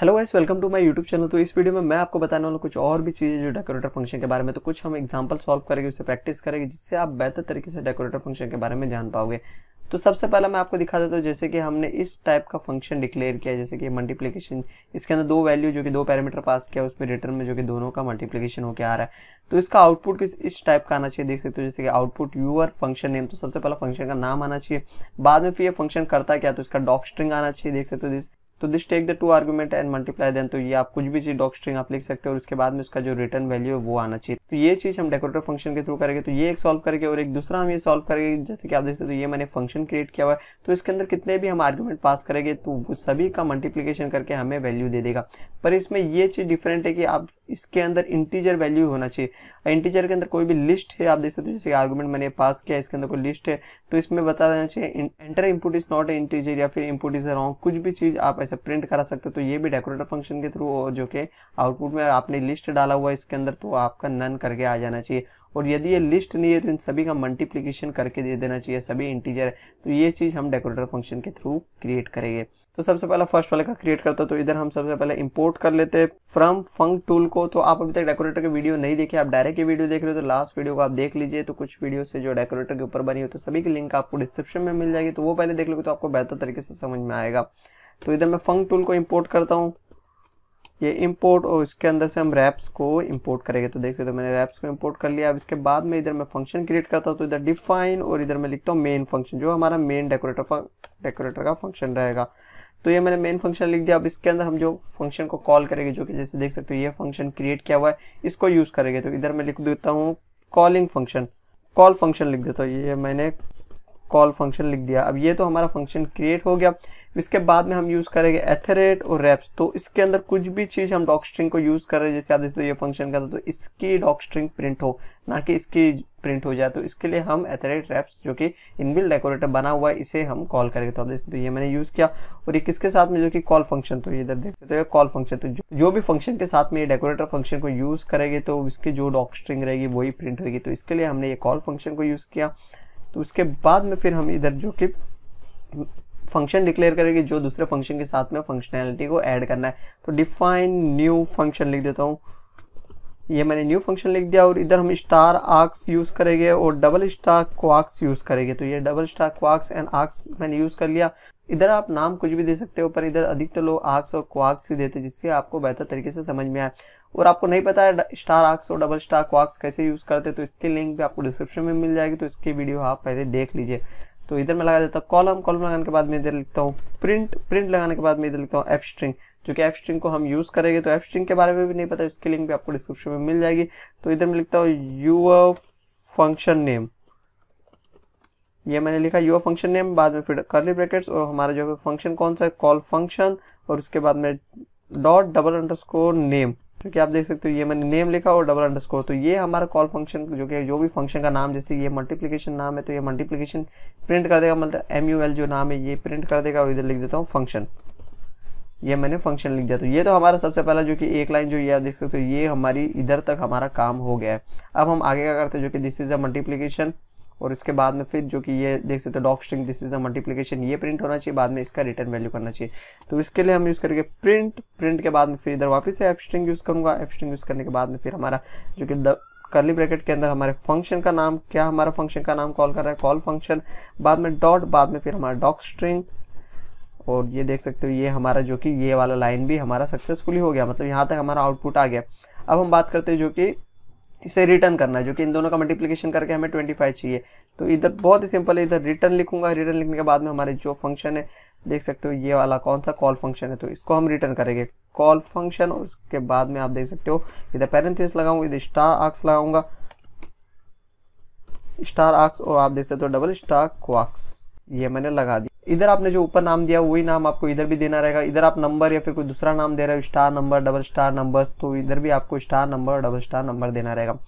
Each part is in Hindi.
hello guys welcome to my YouTube channel तो इस वीडियो में मैं आपको बताने वाला कुछ और भी चीज़ें जो डेकोरेटर फंक्शन के बारे में तो कुछ हम एग्जांपल सॉल्व करेंगे उसे प्रैक्टिस करेंगे जिससे आप बेहतर तरीके से डेकोरेटर फंक्शन के बारे में जान पाओगे तो सबसे पहले मैं आपको दिखा देता हूँ जैसे कि हमने इस टाइप का फंक्शन डिक्लेयर किया जैसे कि मल्टीप्लीकेशन इसके अंदर दो वैल्यू जो कि दो पैरामीटर पास किया उसमें रिटर्न में जो कि दोनों का मल्टीप्लीकेशन होकर आ रहा है तो इसका आउटपुट किस इस टाइप का आना चाहिए देख सकते हो जैसे कि आउटपुट यूअर फंक्शन नेम तो सबसे पहला फंक्शन का नाम आना चाहिए बाद में फिर ये फंक्शन करता क्या तो इसका डॉक स्ट्रिंग आना चाहिए देख सकते हो जिस तो this take the two argument and multiply then तो ये आप कुछ भी चीज डॉक स्ट्रिंग आप लिख सकते हो और उसके बाद में उसका जो रिटर्न वैल्यू है वो आना चाहिए तो ये चीज हम डेकोरेटर फंक्शन के थ्रू करेंगे तो ये एक सॉल्व करेंगे और एक दूसरा हम ये सॉल्व करेंगे जैसे कि आप देख सकते हो तो ये मैंने फंक्शन क्रिएट किया हुआ है तो इसके अंदर कितने भी हम आर्ग्यूमेंट पास करेंगे तो वो सभी का मल्टीप्लीकेशन करके हमें वैल्यू दे देगा पर इसमें ये चीज डिफरेंट है कि आप इसके अंदर इंटीजर वैल्यू होना चाहिए इंटीजर के अंदर कोई भी लिस्ट है आप देख सकते हो जैसे आर्ग्यूमेंट मैंने पास किया इसके अंदर कोई लिस्ट है तो इसमें बता देना चाहिए enter input is not a integer या फिर इनपुट इज रॉन्ग कुछ भी चीज आप ऐसे प्रिंट करा सकते हो तो ये भी डेकोरेटर फंक्शन के थ्रू जो कि आउटपुट में आपने लिस्ट डाला हुआ है इसके अंदर तो आपका नन करके आ जाना चाहिए और यदि ये लिस्ट नहीं है तो इन सभी का मल्टीप्लीकेशन करके दे देना चाहिए सभी इंटीजर तो ये चीज़ हम डेकोरेटर फंक्शन के थ्रू क्रिएट करेंगे तो सबसे पहला फर्स्ट वाले का क्रिएट करता तो इधर हम सबसे पहले इंपोर्ट कर लेते हैं फ्रॉम फंक टूल को तो आप अभी तक डेकोरेटर के वीडियो नहीं देखे आप डायरेक्ट वीडियो देख रहे हो तो लास्ट वीडियो को आप देख लीजिए तो कुछ वीडियो से जो डेकोरेटर के ऊपर बनी हो तो सभी की लिंक आपको डिस्क्रिप्शन में मिल जाएगी तो वो पहले देख लोगे तो आपको बेहतर तरीके से समझ में आएगा तो इधर मैं फंक टूल को इम्पोर्ट करता हूँ ये इम्पोर्ट और इसके अंदर से हम रैप्स को इम्पोर्ट करेंगे तो देख सकते हो मैंने रैप्स को इम्पोर्ट कर लिया अब इसके बाद में इधर मैं फंक्शन क्रिएट करता हूँ तो इधर डिफाइन और इधर मैं लिखता हूँ मेन फंक्शन जो हमारा मेन डेकोरेटर डेकोरेटर का फंक्शन रहेगा तो ये मैंने मेन फंक्शन लिख दिया अब इसके अंदर हम जो फंक्शन को कॉल करेंगे जो कि जैसे देख सकते हो ये फंक्शन क्रिएट किया हुआ है इसको यूज़ करेंगे तो इधर मैं लिख देता हूँ कॉलिंग फंक्शन कॉल फंक्शन लिख देता हूँ ये मैंने कॉल फंक्शन लिख दिया अब ये तो हमारा फंक्शन क्रिएट हो गया इसके बाद में हम यूज़ करेंगे एथरेट और रेप्स तो इसके अंदर कुछ भी चीज़ हम डॉक स्ट्रिंग को यूज़ कर रहे हैं जैसे आप जैसे ये फंक्शन कर तो इसकी स्ट्रिंग प्रिंट हो ना कि इसकी प्रिंट हो जाए तो इसके लिए हम एथरेट रेप्स जो कि इनबिल डेकोरेटर बना हुआ है इसे हम कॉल करेंगे तो आप जैसे तो ये मैंने यूज़ किया और ये किसके साथ में जो कि कॉल फंक्शन तो इधर देख सकते हो कॉल फंक्शन तो जो भी फंक्शन के साथ में ये डेकोरेटर फंक्शन को यूज़ करेंगे तो इसकी जो डॉक स्ट्रिंग रहेगी वही प्रिंट होगी तो इसके लिए हमने ये कॉल फंक्शन को यूज़ किया तो उसके बाद में फिर हम इधर जो कि फंक्शन डिक्लेयर करेगी जो दूसरे फंक्शन के साथ में फंक्शनैलिटी को ऐड करना है तो डिफाइन न्यू फंक्शन लिख देता हूँ ये मैंने न्यू फंक्शन लिख दिया और इधर हम स्टार आक्स यूज़ करेंगे और डबल स्टार क्वाक्स यूज़ करेंगे तो ये double star kwargs and args मैंने यूज़ कर लिया इधर आप नाम कुछ भी दे सकते हो पर इधर अधिकतर लोग आक्स और क्वाक्स ही देते जिससे आपको बेहतर तरीके से समझ में आए और आपको नहीं पता है स्टार आक्स और डबल स्टार क्वाक्स कैसे यूज़ करते तो इसके लिंक भी आपको डिस्क्रिप्शन में मिल जाएगी तो इसकी वीडियो आप पहले देख लीजिए तो इधर मैं लगा देता हूँ कॉलम कॉलम लगाने के बाद मैं इधर लिखता हूँ प्रिंट प्रिंट लगाने के बाद मैं इधर लिखता हूँ एफ स्ट्रिंग क्योंकि एफ स्ट्रिंग को हम यूज़ करेंगे तो एफ स्ट्रिंग के बारे में भी नहीं पता उसकी लिंक भी आपको डिस्क्रिप्शन में मिल जाएगी तो इधर मैं लिखता हूँ यू फंक्शन नेम ये मैंने लिखा यू फंक्शन नेम बाद में फिर करली ब्रैकेट्स और हमारा जो फंक्शन कौन सा है कॉल फंक्शन और उसके बाद में डॉट डबल स्कोर नेम क्योंकि आप देख सकते हो ये मैंने नेम लिखा और डबल अंडरस्कोर तो ये हमारा कॉल फंक्शन जो कि जो भी फंक्शन का नाम जैसे ये मल्टीप्लिकेशन नाम है तो ये मल्टीप्लिकेशन प्रिंट कर देगा मतलब एम यू एल जो नाम है ये प्रिंट कर देगा और इधर लिख देता हूँ फंक्शन ये मैंने फंक्शन लिख दिया तो ये तो हमारा सबसे पहला जो कि एक लाइन जो ये आप देख सकते हो ये हमारी इधर तक हमारा काम हो गया है अब हम आगे क्या करते हैं जो कि दिस इज अ मल्टीप्लीकेशन और इसके बाद में फिर जो कि ये देख सकते हो doc string this is the multiplication ये प्रिंट होना चाहिए बाद में इसका रिटर्न वैल्यू करना चाहिए तो इसके लिए हम यूज़ करेंगे प्रिंट प्रिंट के बाद में फिर इधर वापस से एफ स्ट्रिंग यूज़ करूँगा एफ स्ट्रिंग यूज़ करने के बाद में फिर हमारा जो कि करली ब्रैकेट के अंदर हमारे फंक्शन का नाम क्या हमारा फंक्शन का नाम कॉल कर रहा है कॉल फंक्शन बाद में डॉट बाद में फिर हमारा डॉक स्ट्रिंग और ये देख सकते हो ये हमारा जो कि ये वाला लाइन भी हमारा सक्सेसफुली हो गया मतलब यहाँ तक हमारा आउटपुट आ गया अब हम बात करते हैं जो कि इसे रिटर्न करना है जो कि इन दोनों का मल्टीप्लिकेशन करके हमें 25 चाहिए तो इधर बहुत ही सिंपल है इधर रिटर्न लिखूंगा रिटर्न लिखने के बाद में हमारे जो फंक्शन है देख सकते हो ये वाला कौन सा कॉल फंक्शन है तो इसको हम रिटर्न करेंगे कॉल फंक्शन और उसके बाद में आप देख सकते हो इधर पेरेंथिस लगाऊंगा इधर स्टार आक्स लगाऊंगा स्टार आक्स और आप देख सकते हो डबल स्टार क्वाक्स ये मैंने लगा दी इधर आपने जो ऊपर नाम दिया वही नाम आपको इधर भी देना रहेगा इधर आप नंबर या फिर कोई दूसरा नाम दे रहे हो star number double star numbers तो इधर भी आपको star number double star number देना रहेगा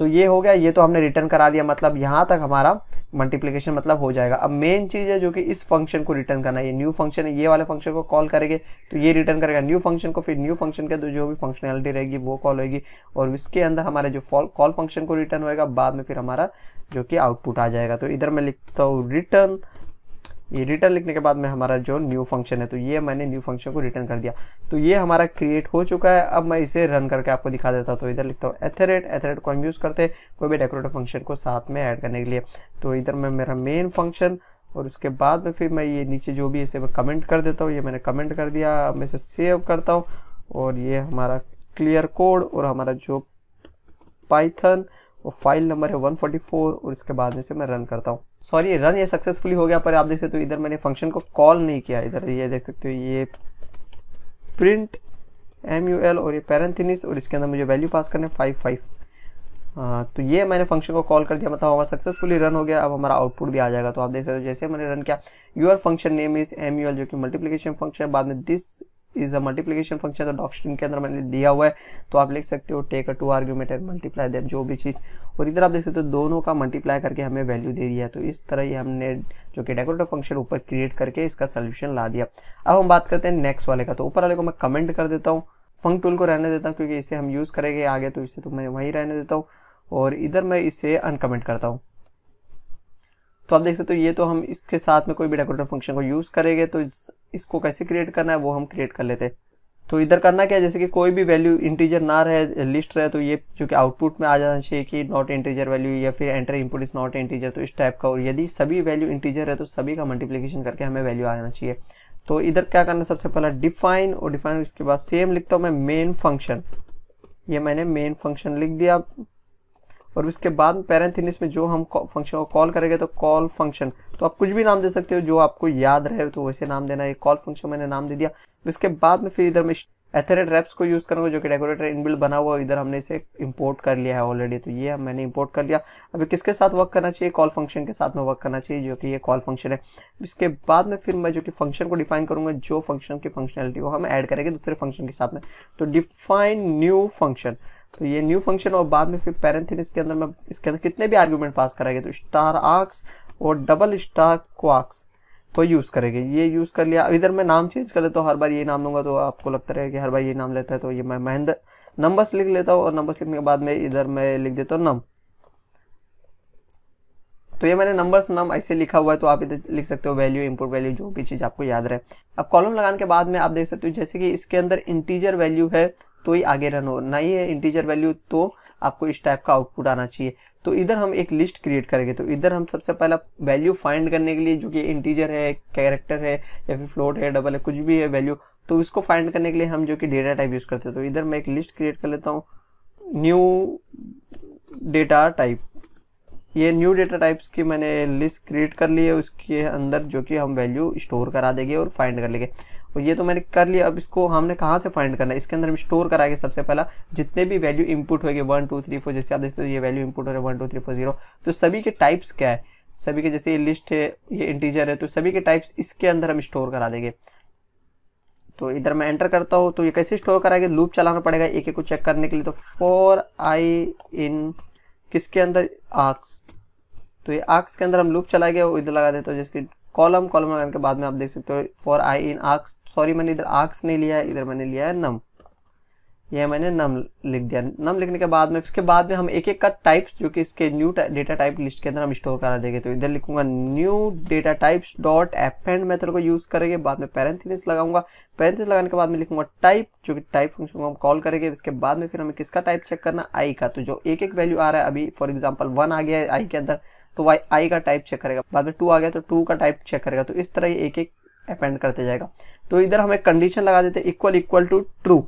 तो ये हो गया ये तो हमने रिटर्न करा दिया मतलब यहाँ तक हमारा मल्टीप्लीकेशन मतलब हो जाएगा अब मेन चीज़ है जो कि इस फंक्शन को रिटर्न करना है ये न्यू फंक्शन है ये वाले फंक्शन को कॉल करेंगे तो ये रिटर्न करेगा न्यू फंक्शन को फिर न्यू फंक्शन के तो जो भी फंक्शनैलिटी रहेगी वो कॉल होगी और इसके अंदर हमारे जो कॉल फंक्शन को रिटर्न होएगा बाद में फिर हमारा जो कि आउटपुट आ जाएगा तो इधर मैं लिखता हूँ रिटर्न ये रिटर्न लिखने के बाद में हमारा जो न्यू फंक्शन है तो ये मैंने न्यू फंक्शन को रिटर्न कर दिया तो ये हमारा क्रिएट हो चुका है अब मैं इसे रन करके आपको दिखा देता हूँ तो इधर लिखता हूँ एथरेट एथरेट को हम यूज़ करते हैं कोई भी डेकोरेटिव फंक्शन को साथ में ऐड करने के लिए तो इधर में मेरा मेन फंक्शन और उसके बाद में फिर मैं ये नीचे जो भी इसे मैं कमेंट कर देता हूँ ये मैंने कमेंट कर दिया अब मैं इसे सेव करता हूँ और ये हमारा क्लियर कोड और हमारा जो पाइथन वो फाइल नंबर है 144 और इसके बाद में से मैं रन करता हूँ सॉरी रन ये सक्सेसफुली हो गया पर आप देख सकते हो इधर मैंने फंक्शन को कॉल नहीं किया इधर ये देख सकते हो ये प्रिंट एम यू एल और ये पैरेंथिनिस और इसके अंदर मुझे वैल्यू पास करना है फाइव हाँ, फाइव तो ये मैंने फंक्शन को कॉल कर दिया मतलब हमारा सक्सेसफुली रन हो गया अब हमारा आउटपुट भी आ जाएगा तो आप देख सकते हो जैसे मैंने रन किया your function name is M U L जो कि मल्टीप्लीकेशन फंक्शन है बाद में this is a multiplication function तो डॉक्स्ट्रिंग के अंदर मैंने दिया हुआ है तो आप लिख सकते हो take a two argument and multiply there जो भी चीज़ और इधर आप देख सकते हो दोनों का मल्टीप्लाई करके हमें वैल्यू दे दिया तो इस तरह ही हमने जो कि डेकोरेटिव फंक्शन ऊपर क्रिएट करके इसका सोल्यूशन ला दिया अब हम बात करते हैं नेक्स्ट वाले का तो ऊपर वाले को मैं कमेंट कर देता हूँ फंक टूल को रहने देता हूँ क्योंकि इसे हम यूज़ करेंगे आगे तो इसे तो मैं वहीं रहने देता हूँ और इधर मैं इसे अनकमेंट करता हूँ तो आप देख सकते हो ये तो हम इसके साथ में कोई भी डेकोरेटर फंक्शन को यूज़ करेंगे तो इस, इसको कैसे क्रिएट करना है वो हम क्रिएट कर लेते हैं तो इधर करना क्या है जैसे कि कोई भी वैल्यू इंटीजर ना रहे लिस्ट रहे तो ये जो कि आउटपुट में आ जाना चाहिए कि नॉट इंटीजर वैल्यू या फिर enter input is not integer तो इस टाइप का और यदि सभी वैल्यू इंटीजर है तो सभी का मल्टीप्लीकेशन करके हमें वैल्यू आ जाना चाहिए तो इधर क्या करना सबसे पहला डिफाइन और डिफाइन इसके बाद सेम लिखता हूँ मैं मेन फंक्शन ये मैंने मेन फंक्शन लिख दिया और इसके बाद पैरेंथिनिस में जो हम फंक्शन को कॉल करेंगे तो कॉल फंक्शन तो आप कुछ भी नाम दे सकते हो जो आपको याद रहे तो वैसे नाम देना ये कॉल फंक्शन मैंने नाम दे दिया उसके बाद में फिर इधर में एथेरेट रैप्स को यूज़ करूँगा जो कि डेकोरेटर इनबिल्ड बना हुआ इधर हमने इसे इंपोर्ट कर लिया है ऑलरेडी तो ये मैंने इंपोर्ट कर लिया अभी किसके साथ वर्क करना चाहिए कॉल फंक्शन के साथ में वर्क करना चाहिए जो कि ये कॉल फंक्शन है इसके बाद में फिर मैं जो कि फंक्शन को डिफाइन करूँगा जो फंक्शन की फंक्शनलिटी को हम ऐड करेंगे दूसरे फंक्शन के साथ में तो डिफाइन न्यू फंक्शन तो ये न्यू फंक्शन और बाद में फिर पैरेंथिन इसके अंदर मैं इसके अंदर कितने भी आर्ग्यूमेंट पास कराएंगे तो स्टार आर्क्स और डबल स्टार क्वाक्स को यूज़ करेंगे ये यूज़ कर लिया इधर मैं नाम चेंज कर ले तो हर बार ये नाम लूँगा तो आपको लगता रहेगा कि हर बार ये नाम लेता है तो ये मैं महेंद्र नंबर्स लिख लेता हूँ और नंबर्स लिखने के बाद में इधर मैं लिख देता हूँ नम तो ये मैंने नंबर्स नाम ऐसे लिखा हुआ है तो आप इधर लिख सकते हो वैल्यू इनपुट वैल्यू जो भी चीज़ आपको याद रहे अब कॉलम लगाने के बाद में आप देख सकते हो जैसे कि इसके अंदर इंटीजर वैल्यू है तो ही आगे रन हो ना ये इंटीजर वैल्यू तो आपको इस टाइप का आउटपुट आना चाहिए तो इधर हम एक लिस्ट क्रिएट करेंगे तो इधर हम सबसे पहला वैल्यू फाइंड करने के लिए जो कि इंटीजर है कैरेक्टर है या फिर फ्लोट है डबल है कुछ भी है वैल्यू तो इसको फाइंड करने के लिए हम जो कि डेटा टाइप यूज़ करते हैं तो इधर मैं एक लिस्ट क्रिएट कर लेता हूँ न्यू डेटा टाइप ये न्यू डेटा टाइप्स की मैंने लिस्ट क्रिएट कर ली है उसके अंदर जो कि हम वैल्यू स्टोर करा देंगे और फाइंड कर लेंगे और ये तो मैंने कर लिया अब इसको हमने कहाँ से फाइंड करना है इसके अंदर हम स्टोर कराएंगे सबसे पहला जितने भी वैल्यू इनपुट होगी वन टू थ्री फोर जैसे आप देखते हो ये वैल्यू इनपुट हो रहा है one two three four zero तो सभी के टाइप्स क्या है सभी के जैसे ये लिस्ट है ये इंटीजर है तो सभी के टाइप्स इसके अंदर हम स्टोर करा देंगे तो इधर मैं एंटर करता हूँ तो ये कैसे स्टोर कराएंगे लूप चलाना पड़ेगा एक एक को चेक करने के लिए तो फोर आई इन किसके अंदर आक्स तो ये आक्स के अंदर हम लूप चलाएंगे इधर लगा देते हो जैसे कॉलम कॉलम लगाने के बाद में आप देख सकते हो for I in args sorry मैंने इधर आर्क्स नहीं लिया है इधर मैंने लिया है नम यह मैंने नम लिख दिया नम लिखने के बाद में इसके बाद में हम एक एक का टाइप्स जो कि इसके न्यू डेटा टाइप लिस्ट के अंदर हम स्टोर करा देंगे तो इधर लिखूंगा new data types dot F and method को यूज करेंगे बाद में पैरेंथिस लगाऊंगा पैरेंथिस लगाने के बाद में लिखूंगा टाइप जो कि टाइप फंक्शन को हम कॉल करेंगे इसके बाद में फिर हमें किसका टाइप चेक करना आई का तो जो एक एक वैल्यू आ रहा है अभी फॉर एग्जाम्पल वन आ गया है आई के अंदर तो वाई आई का टाइप चेक करेगा बाद में टू आ गया तो टू का टाइप चेक करेगा तो इस तरह एक एक अपेंड करते जाएगा तो इधर हमें कंडीशन लगा देते equal equal to true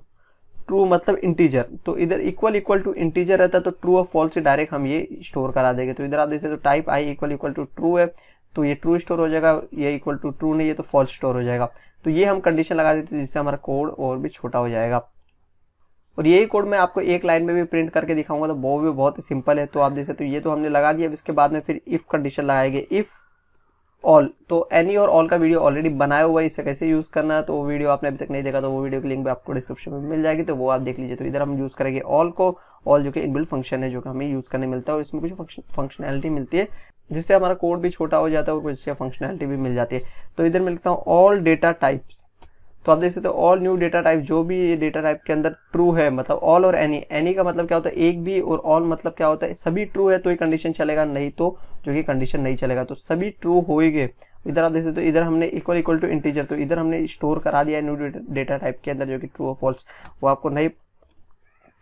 true मतलब इंटीजर तो इधर इक्वल इक्वल टू इंटीजर रहता है तो ट्रू और फॉल्स से डायरेक्ट हम ये स्टोर करा देंगे तो इधर आप देखते तो type I equal equal to true है तो ये ट्रू स्टोर हो जाएगा ये इक्वल टू ट्रू नहीं है तो फॉल्स स्टोर हो जाएगा तो ये हम कंडीशन लगा देते जिससे हमारा कोड और भी छोटा हो जाएगा और यही कोड मैं आपको एक लाइन में भी प्रिंट करके दिखाऊंगा तो वो भी बहुत ही सिंपल है तो आप देख सकते हो ये तो हमने लगा दिया अब इसके बाद में फिर इफ़ कंडीशन लगाएंगे इफ़ ऑल तो एनी और ऑल का वीडियो ऑलरेडी बनाया हुआ है इसे कैसे यूज़ करना तो वो वीडियो आपने अभी तक नहीं देखा तो वो वीडियो की लिंक भी आपको डिस्क्रिप्शन में मिल जाएगी तो वो आप देख लीजिए तो इधर हम यूज़ करेंगे ऑल को ऑल जो कि इनबिल्ड फंक्शन है जो कि हमें यूज़ करने मिलता है और इसमें कुछ फंक्शनैलिटी मिलती है जिससे हमारा कोड भी छोटा हो जाता है और कुछ फंक्शनैलिटी भी मिल जाती है तो इधर मैं लिखता हूँ ऑल डेटा टाइप्स तो आप देख सकते हो ऑल न्यू डेटा टाइप जो भी ये डेटा टाइप के अंदर ट्रू है मतलब ऑल और एनी एनी का मतलब क्या होता है एक भी और ऑल मतलब क्या होता है सभी ट्रू है तो ये कंडीशन चलेगा नहीं तो जो कि कंडीशन नहीं चलेगा तो सभी ट्रू होएंगे इधर आप देख सकते हो इधर हमने इक्वल इक्वल टू इंटीजर तो इधर हमने स्टोर करा दिया है न्यू डेटा टाइप के अंदर जो कि ट्रू और फॉल्स वो आपको नहीं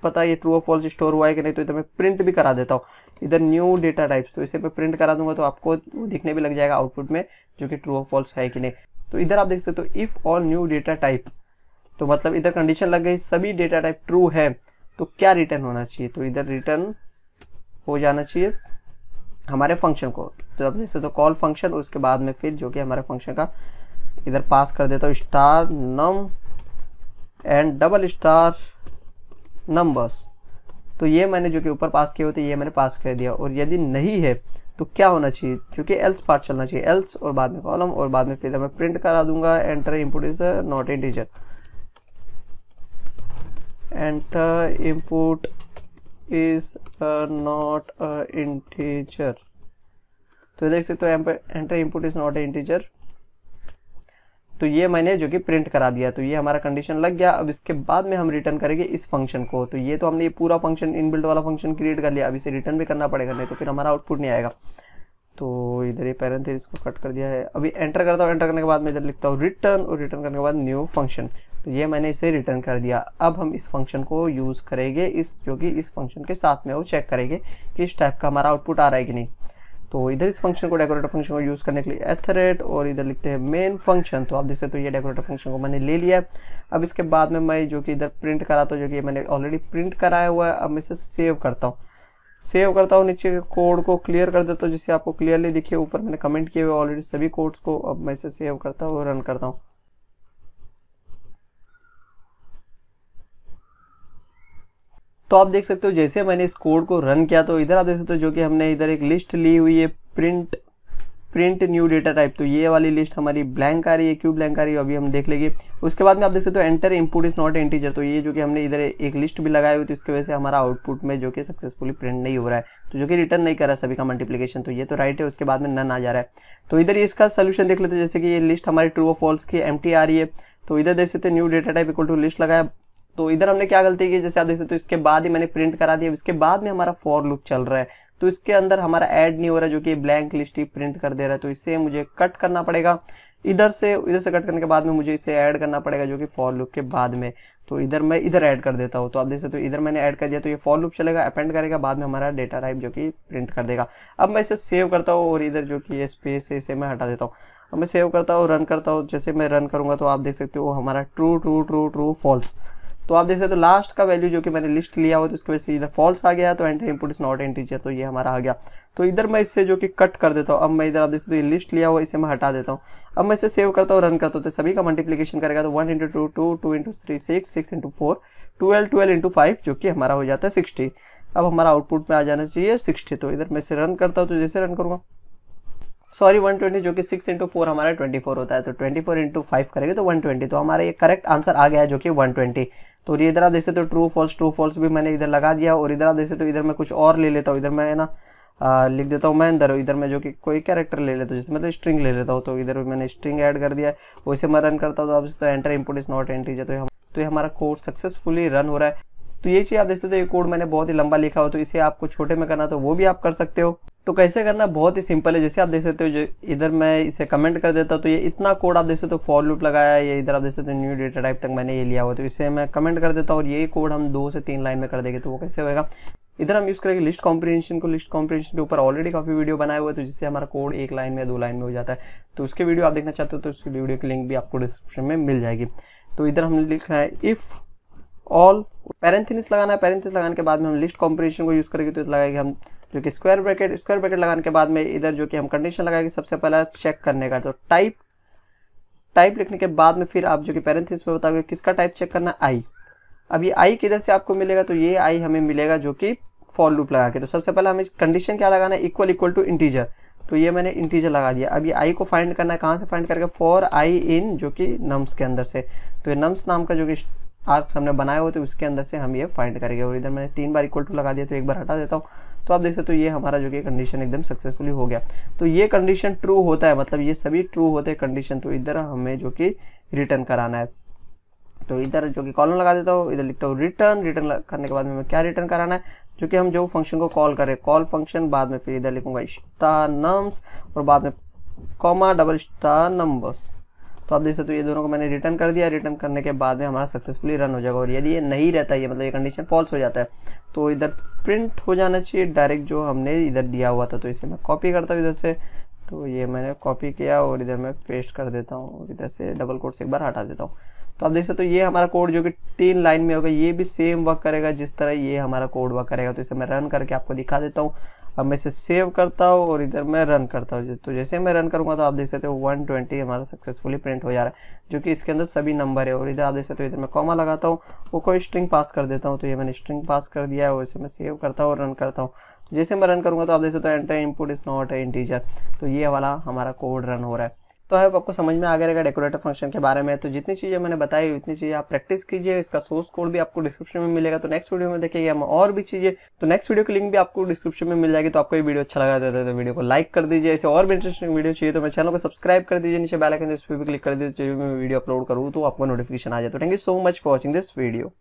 पता ये ट्रू और फॉल्स स्टोर हुआ है कि नहीं तो इधर मैं प्रिंट भी करा देता हूँ इधर न्यू डेटा टाइप्स तो इसे मैं प्रिंट करा दूंगा तो आपको दिखने भी लग जाएगा आउटपुट में जो कि ट्रू और फॉल्स है कि नहीं तो इधर आप देख सकते हो if all new data type तो मतलब इधर कंडीशन लग गई सभी डेटा टाइप ट्रू है तो क्या रिटर्न होना चाहिए तो इधर रिटर्न हो जाना चाहिए हमारे फंक्शन को तो आप देख सकते हो कॉल फंक्शन उसके बाद में फिर जो कि हमारे फंक्शन का इधर पास कर देता हूँ star num and double star numbers तो ये मैंने जो कि ऊपर पास किए होते ये मैंने पास कर दिया और यदि नहीं है तो क्या होना चाहिए क्योंकि एल्स पार्ट चलना चाहिए एल्स और बाद में कॉलम और बाद में फिर मैं प्रिंट करा दूंगा enter input is not integer enter input is not integer तो देख सकते हो enter input is not integer तो ये मैंने जो कि प्रिंट करा दिया तो ये हमारा कंडीशन लग गया अब इसके बाद में हम रिटर्न करेंगे इस फंक्शन को तो ये तो हमने ये पूरा फंक्शन इनबिल्ट वाला फंक्शन क्रिएट कर लिया अब इसे रिटर्न भी करना पड़ेगा नहीं तो फिर हमारा आउटपुट नहीं आएगा तो इधर ये पैरेंट थे इसको कट कर दिया है अभी एंटर करता हूँ एंटर करने के बाद मैं इधर लिखता हूँ रिटर्न और रिटर्न करने के बाद न्यू फंक्शन तो ये मैंने इसे रिटर्न कर दिया अब हम इस फंक्शन को यूज़ करेंगे इस जो कि इस फंक्शन के साथ में वो चेक करेंगे कि इस टाइप का हमारा आउटपुट आ रहा है कि नहीं तो इधर इस फंक्शन को डेकोरेटर फंक्शन को यूज़ करने के लिए एथरेट और इधर लिखते हैं मेन फंक्शन तो आप देख सकते हो तो ये डेकोरेटर फंक्शन को मैंने ले लिया है अब इसके बाद में मैं जो कि इधर प्रिंट करा तो जो कि मैंने ऑलरेडी प्रिंट कराया हुआ है अब मैं इसे सेव करता हूँ सेव करता हूँ नीचे के कोड को क्लियर कर देता हूँ जिससे आपको क्लियरली दिखे ऊपर मैंने कमेंट किए हुए ऑलरेडी सभी कोड्स को अब मैं इसे सेव करता हूँ और रन करता हूँ तो आप देख सकते हो जैसे मैंने इस कोड को रन किया तो इधर आप देख सकते हो जो कि हमने इधर एक लिस्ट ली हुई है print print new data type तो ये वाली लिस्ट हमारी ब्लैंक आ रही है क्यों ब्लैंक आ रही है अभी हम देख लेंगे उसके बाद में आप देख सकते हो enter input is not integer तो ये जो कि हमने इधर एक लिस्ट भी लगाई हुई थी उसके वजह से हमारा आउटपुट में जो कि सक्सेसफुली प्रिंट नहीं हो रहा है तो जो कि रिटर्न नहीं कर रहा सभी का मल्टीप्लीकेशन तो ये तो राइट है उसके बाद में नन आ जा रहा है तो इधर इसका सोल्यूशन देख लेते हैं जैसे कि ये लिस्ट हमारी ट्रू ऑफ फॉल्स की एम आ रही है तो इधर देख सकते हैं new data type equal to list लगाया तो इधर हमने क्या गलती की जैसे आप देख सकते हो तो इसके बाद ही मैंने प्रिंट करा दिया इसके बाद में हमारा फॉर लुक चल रहा है तो इसके अंदर हमारा ऐड नहीं हो रहा है जो कि ब्लैंक लिस्ट ही प्रिंट कर दे रहा है तो इसे मुझे कट करना पड़ेगा इधर से इधर से कट करने के बाद में मुझे इसे ऐड करना पड़ेगा जो कि फॉर लुक के बाद में तो इधर मैं इधर ऐड कर देता हूँ तो आप देख सकते हो तो इधर मैंने ऐड कर दिया तो ये फॉर लुक चलेगा अपेंड करेगा बाद में हमारा डेटा टाइप जो कि प्रिंट कर देगा अब मैं इसे सेव करता हूँ और इधर जो कि ये स्पेस है इसे मैं हटा देता हूँ अब मैं सेव करता हूँ रन करता हूँ जैसे मैं रन करूँगा तो आप देख सकते हो हमारा true true true true false तो आप देख सकते हो लास्ट का वैल्यू जो कि मैंने लिस्ट लिया हुआ तो उसकी वजह से इधर फॉल्स आ गया तो enter input is not entry चाहिए तो ये हमारा आ गया तो इधर मैं इससे जो कि कट कर देता हूँ अब मैं इधर आप देख सकते हो ये लिस्ट लिया हुआ इसे मैं हटा देता हूँ अब मैं इसे सेव करता हूँ रन करता हूँ तो सभी का मल्टीप्लीकेशन करेगा तो one into two two two into three six six into four twelve twelve into five जो कि हमारा हो जाता है सिक्सटी अब हमारा आउटपुट में आ जाना चाहिए सिक्सटी तो इधर मैं इसे रन करता हूँ तो जैसे रन करूँगा सॉरी 120 जो कि 6 इंटू फोर हमारा 24 होता है तो 24 फोर इंटू फाइव करेंगे तो 120 तो हमारा ये करेक्ट आंसर आ गया है जो कि 120 तो और इधर आप देख सकते हो ट्रू फॉल्स ट्रू फॉल्स भी मैंने इधर लगा दिया और इधर आप देख सकते हो इधर मैं कुछ और ले लेता हूँ इधर मैं ना लिख देता हूँ मैं अंदर इधर मैं जो कि कोई कैरेक्टर ले लेता हूँ जैसे मतलब स्ट्रिंग ले लेता हूँ तो इधर मैंने स्ट्रिंग ऐड कर दिया वैसे मैं रन करता हूँ तो आप enter import is not entry तो हम तो ये हमारा कोड सक्सेसफुली रन हो रहा है तो ये चीज़ आप देखते हो ये कोड मैंने बहुत ही लंबा लिखा हो तो इसे आपको छोटे में करना तो वो भी आप कर सकते हो तो कैसे करना बहुत ही सिंपल है जैसे आप देख सकते हो जो इधर मैं इसे कमेंट कर देता हूँ तो ये इतना कोड आप देख सकते हो फॉर लूप लगाया ये इधर आप देख सकते हो न्यू डेटा टाइप तक मैंने ये लिया हुआ तो इसे मैं कमेंट कर देता हूँ और ये कोड हम दो से तीन लाइन में कर देंगे तो वो कैसे होगा इधर हम यूज़ करेंगे लिस्ट कॉम्प्रिहेंशन को लिस्ट कॉम्प्रिहेंशन के ऊपर ऑलरेडी काफ़ी वीडियो बनाए हुए तो जिससे हमारा कोड एक लाइन में दो लाइन में हो जाता है तो उसके वीडियो आप देखना चाहते हो तो उस वीडियो की लिंक भी आपको डिस्क्रिप्शन में मिल जाएगी तो इधर हमने लिखा है इफ़ ऑल पैरेंथिनिस लगाना है पैरेंथिनिस लगाने के बाद में हम लिस्ट कॉम्प्रिहेंशन को यूज़ करेंगे तो लगाएंगे हम जो कि स्क्वायर ब्रैकेट स्क्वायर ब्रैकेट लगाने के बाद में इधर जो कि हम कंडीशन लगाएंगे सबसे पहला चेक करने का तो टाइप टाइप लिखने के बाद में फिर आप जो कि पेरेंथिस में बताओगे किसका टाइप चेक करना आई अब ये आई किधर से आपको मिलेगा तो ये आई हमें मिलेगा जो कि फॉर लूप लगा के तो सबसे पहले हमें कंडीशन क्या लगाना है इक्वल इक्वल टू इंटीजर तो ये मैंने इंटीजर लगा दिया अब ये आई को फाइंड करना है कहाँ से फाइंड करके फॉर आई इन जो कि नम्स के अंदर से तो ये नम्स नाम का जो कि आर्क्स हमने बनाया हुआ तो उसके अंदर से हम ये फाइंड करेंगे और इधर मैंने तीन बार इक्वल टू लगा दिया तो एक बार हटा देता हूँ तो आप देख सकते हो ये हमारा जो कि कंडीशन एकदम सक्सेसफुली हो गया तो ये कंडीशन ट्रू होता है मतलब ये सभी ट्रू होते हैं कंडीशन तो इधर हमें जो कि रिटर्न कराना है तो इधर जो कि कॉलम लगा देता हूँ इधर लिखता हूँ रिटर्न रिटर्न करने के बाद में हमें क्या रिटर्न कराना है जो कि हम जो फंक्शन को कॉल करें कॉल फंक्शन बाद में फिर इधर लिखूंगा स्टार नम्स और बाद में कॉमा डबल स्टार नंबर्स तो आप देख सकते हो ये दोनों को मैंने रिटर्न कर दिया रिटर्न करने के बाद में हमारा सक्सेसफुली रन हो जाएगा और यदि ये नहीं रहता है मतलब ये कंडीशन फॉल्स हो जाता है तो इधर प्रिंट हो जाना चाहिए डायरेक्ट जो हमने इधर दिया हुआ था तो इसे मैं कॉपी करता हूँ इधर से तो ये मैंने कॉपी किया और इधर मैं पेस्ट कर देता हूँ इधर से डबल कोड से एक बार हटा देता हूँ तो आप देख सकते हो ये हमारा कोड जो कि तीन लाइन में होगा ये भी सेम वर्क करेगा जिस तरह ये हमारा कोड वर्क करेगा तो इसे मैं रन करके आपको दिखा देता हूँ अब मैं इसे सेव करता हूँ और इधर मैं रन करता हूँ तो जैसे मैं रन करूँगा तो आप देख सकते हो वन ट्वेंटी हमारा सक्सेसफुली प्रिंट हो जा रहा है जो कि इसके अंदर सभी नंबर है और इधर आप देख सकते हो इधर मैं कॉमा लगाता हूँ वो कोई स्ट्रिंग पास कर देता हूँ तो ये मैंने स्ट्रिंग पास कर दिया है और इसे मैं सेव करता हूँ और रन करता हूँ जैसे मैं रन करूँगा तो आप देख सकते हो enter input is not a integer तो ये वाला हमारा कोड रन हो रहा है तो अब आपको समझ में आ गया रहेगा डेकोरेटर फंक्शन के बारे में तो जितनी चीज़ें मैंने बताई उतनी चीज़ें आप प्रैक्टिस कीजिए इसका सोर्स कोड भी आपको डिस्क्रिप्शन में मिलेगा तो नेक्स्ट वीडियो में देखिए हम और भी चीज़ें तो नेक्स्ट वीडियो की लिंक भी आपको डिस्क्रिप्शन में मिल जाएगी तो आपको ये वीडियो अच्छा लगा देता है तो वीडियो तो को लाइक कर दीजिए ऐसे और भी इंटरेस्टिंग वीडियो चाहिए तो मेरे चैनल को सब्सक्राइब कर दीजिए नीचे बेलाइकन उस पर भी क्लिक कर दीजिए तो मैं वीडियो अपलोड करूँ तो आपको नोटिफिकेशन आ जाए तो thank you so much for watching this video